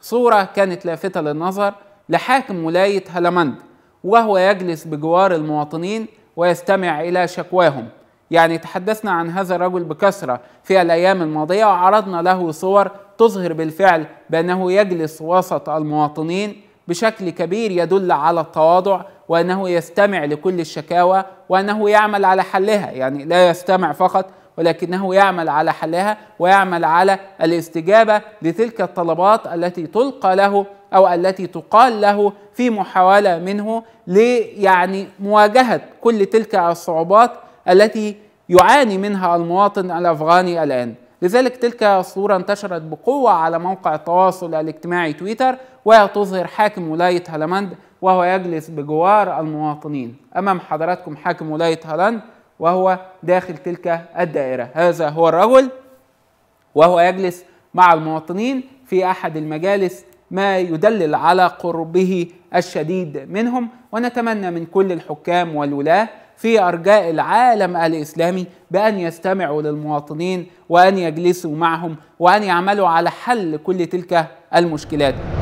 صورة كانت لافتة للنظر لحاكم ولاية هلمند وهو يجلس بجوار المواطنين ويستمع إلى شكواهم يعني تحدثنا عن هذا الرجل بكثرة في الأيام الماضية وعرضنا له صور تظهر بالفعل بأنه يجلس وسط المواطنين بشكل كبير يدل على التواضع وأنه يستمع لكل الشكاوى وأنه يعمل على حلها يعني لا يستمع فقط ولكنه يعمل على حلها ويعمل على الاستجابه لتلك الطلبات التي تلقى له او التي تقال له في محاوله منه ليعني مواجهه كل تلك الصعوبات التي يعاني منها المواطن الافغاني الان. لذلك تلك الصورة انتشرت بقوة على موقع التواصل الاجتماعي تويتر وتظهر حاكم ولاية هلمند وهو يجلس بجوار المواطنين أمام حضراتكم حاكم ولاية هلمند وهو داخل تلك الدائرة هذا هو الرجل وهو يجلس مع المواطنين في أحد المجالس ما يدلل على قربه الشديد منهم ونتمنى من كل الحكام والولاه في ارجاء العالم الاسلامي بان يستمعوا للمواطنين وان يجلسوا معهم وان يعملوا على حل كل تلك المشكلات